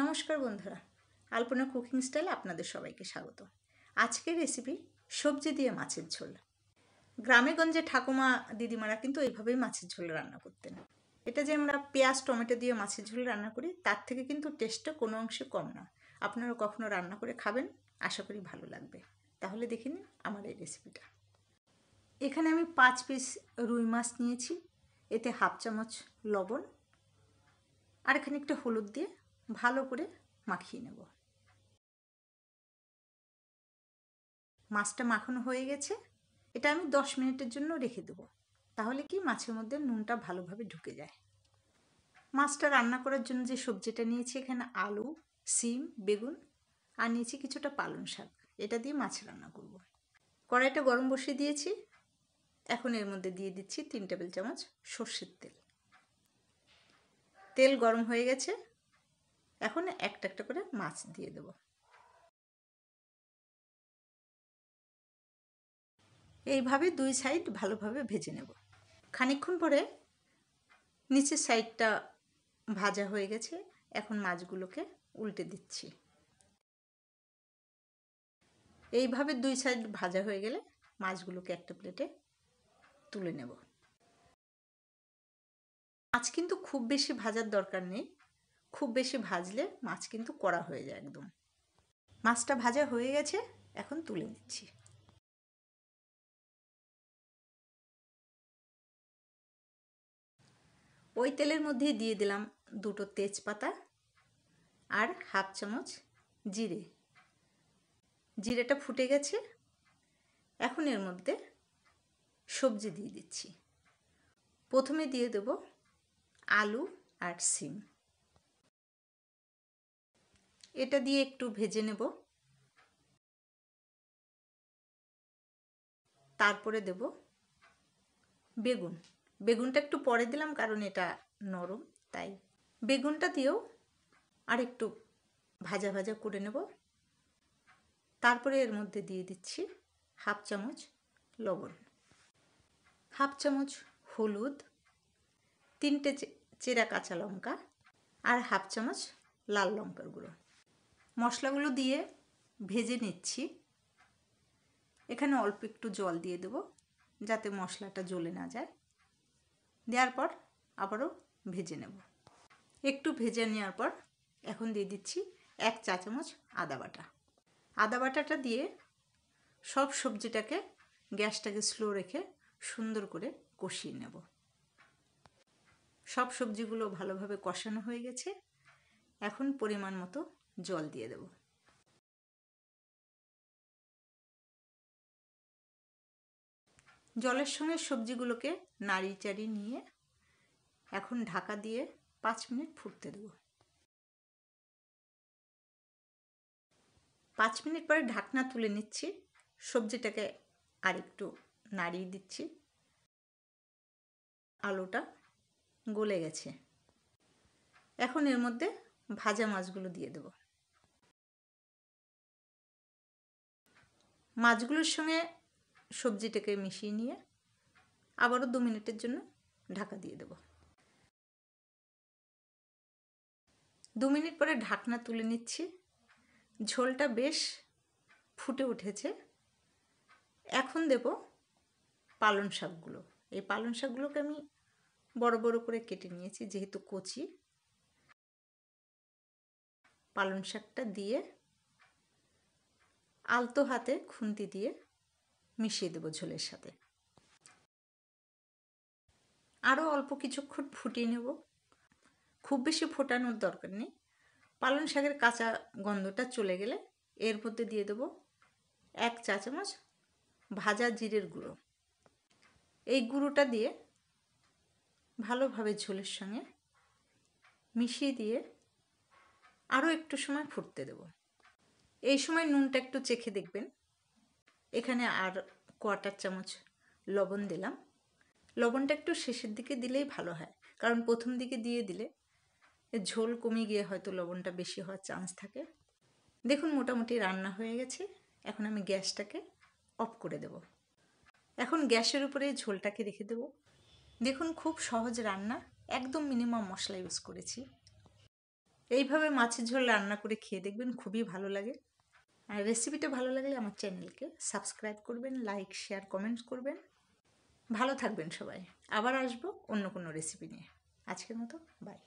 নমস্কার বন্ধুরা আলপনা cooking style আপনাদের সবাইকে স্বাগত আজকের রেসিপি সবজি দিয়ে মাছের ঝোল গ্রামেগঞ্জে ঠাকুমা দিদিমারা কিন্তু এইভাবেই মাছের ঝোল রান্না করতেন এটা যে আমরা পেঁয়াজ টমেটো দিয়ে মাছের ঝোল রান্না করি তার থেকে কিন্তু টেস্টটা কোনো অংশে কম না আপনারা কখনো রান্না করে খাবেন আশা করি ভালো লাগবে তাহলে দেখে নিন আমার এই রেসিপিটা এখানে আমি পাঁচ পিস রুই মাছ নিয়েছি এতে হাফ চামচ লবণ আর এখানে একটা হলুদ দিয়ে ভালো করে মাখিয়ে নেব মাছটা মাখানো হয়ে গেছে এটা আমি দশ মিনিটের জন্য রেখে দেবো তাহলে কি মাছের মধ্যে নুনটা ভালোভাবে ঢুকে যায় মাছটা রান্না করার জন্য যে সবজিটা নিয়েছি এখানে আলু সিম বেগুন আর নিয়েছি কিছুটা পালং শাক এটা দিয়ে মাছ রান্না করব। কড়াইটা গরম বসিয়ে দিয়েছি এখন এর মধ্যে দিয়ে দিচ্ছি তিন টেবিল চামচ সর্ষের তেল তেল গরম হয়ে গেছে এখন একটা একটা করে মাছ দিয়ে দেব এইভাবে দুই সাইড ভালোভাবে ভেজে নেব খানিক্ষণ পরে নিচের সাইডটা ভাজা হয়ে গেছে এখন মাছগুলোকে উল্টে দিচ্ছি এইভাবে দুই সাইড ভাজা হয়ে গেলে মাছগুলোকে একটা প্লেটে তুলে নেব মাছ কিন্তু খুব বেশি ভাজার দরকার নেই খুব বেশি ভাজলে মাছ কিন্তু কড়া হয়ে যায় একদম মাছটা ভাজা হয়ে গেছে এখন তুলে নিচ্ছি ওই তেলের মধ্যে দিয়ে দিলাম দুটো তেজপাতা আর হাফ চামচ জিরে জিরেটা ফুটে গেছে এখন এর মধ্যে সবজি দিয়ে দিচ্ছি প্রথমে দিয়ে দেব আলু আর সিম এটা দিয়ে একটু ভেজে নেব তারপরে দেব বেগুন বেগুনটা একটু পরে দিলাম কারণ এটা নরম তাই বেগুনটা দিয়েও আর একটু ভাজা ভাজা করে নেব তারপরে এর মধ্যে দিয়ে দিচ্ছি হাফ চামচ লবণ হাফ চামচ হলুদ তিনটে চেরা কাঁচা লঙ্কা আর হাফ চামচ লাল লঙ্কার গুঁড়ো মশলাগুলো দিয়ে ভেজে নিচ্ছি এখানে অল্প একটু জল দিয়ে দেবো যাতে মশলাটা জ্বলে না যায় দেওয়ার পর আবারও ভেজে নেব একটু ভেজে নেওয়ার পর এখন দিয়ে দিচ্ছি এক চা চামচ আদা বাটা আদা বাটাটা দিয়ে সব সবজিটাকে গ্যাসটাকে স্লো রেখে সুন্দর করে কষিয়ে নেব সব সবজিগুলো ভালোভাবে কষানো হয়ে গেছে এখন পরিমাণ মতো জল দিয়ে দেব জলের সঙ্গে সবজিগুলোকে নাড়িচাড়ি নিয়ে এখন ঢাকা দিয়ে পাঁচ মিনিট ফুটতে দেব পাঁচ মিনিট পরে ঢাকনা তুলে নিচ্ছি সবজিটাকে আর একটু নাড়িয়ে দিচ্ছি আলুটা গলে গেছে এখন এর মধ্যে ভাজা মাছগুলো দিয়ে দেবো মাছগুলোর সঙ্গে সবজিটাকে মিশিয়ে নিয়ে আবারও দু মিনিটের জন্য ঢাকা দিয়ে দেব দু মিনিট পরে ঢাকনা তুলে নিচ্ছি ঝোলটা বেশ ফুটে উঠেছে এখন দেব পালং শাকগুলো এই পালং শাকগুলোকে আমি বড় বড় করে কেটে নিয়েছি যেহেতু কচি পালং শাকটা দিয়ে আলতো হাতে খুন্তি দিয়ে মিশিয়ে দেবো ঝোলের সাথে আরও অল্প কিছুক্ষণ ফুটিয়ে নেব খুব বেশি ফোটানোর দরকার নেই পালং শাকের কাঁচা গন্ধটা চলে গেলে এর মধ্যে দিয়ে দেব এক চা চামচ ভাজা জিরের গুঁড়ো এই গুঁড়োটা দিয়ে ভালোভাবে ঝোলের সঙ্গে মিশিয়ে দিয়ে আরও একটু সময় ফুটতে দেবো এই সময় নুনটা একটু চেখে দেখবেন এখানে আর কোয়াটার চামচ লবণ দিলাম লবণটা একটু শেষের দিকে দিলেই ভালো হয় কারণ প্রথম দিকে দিয়ে দিলে ঝোল কমে গিয়ে হয়তো লবণটা বেশি হওয়ার চান্স থাকে দেখুন মোটামুটি রান্না হয়ে গেছে এখন আমি গ্যাসটাকে অফ করে দেব এখন গ্যাসের উপরে ঝোলটাকে রেখে দেব দেখুন খুব সহজ রান্না একদম মিনিমাম মশলা ইউজ করেছি এইভাবে মাছের ঝোল রান্না করে খেয়ে দেখবেন খুবই ভালো লাগে আর রেসিপিটা ভালো লাগলে আমার চ্যানেলকে সাবস্ক্রাইব করবেন লাইক শেয়ার কমেন্টস করবেন ভালো থাকবেন সবাই আবার আসবো অন্য কোনো রেসিপি নিয়ে আজকের মতো বাই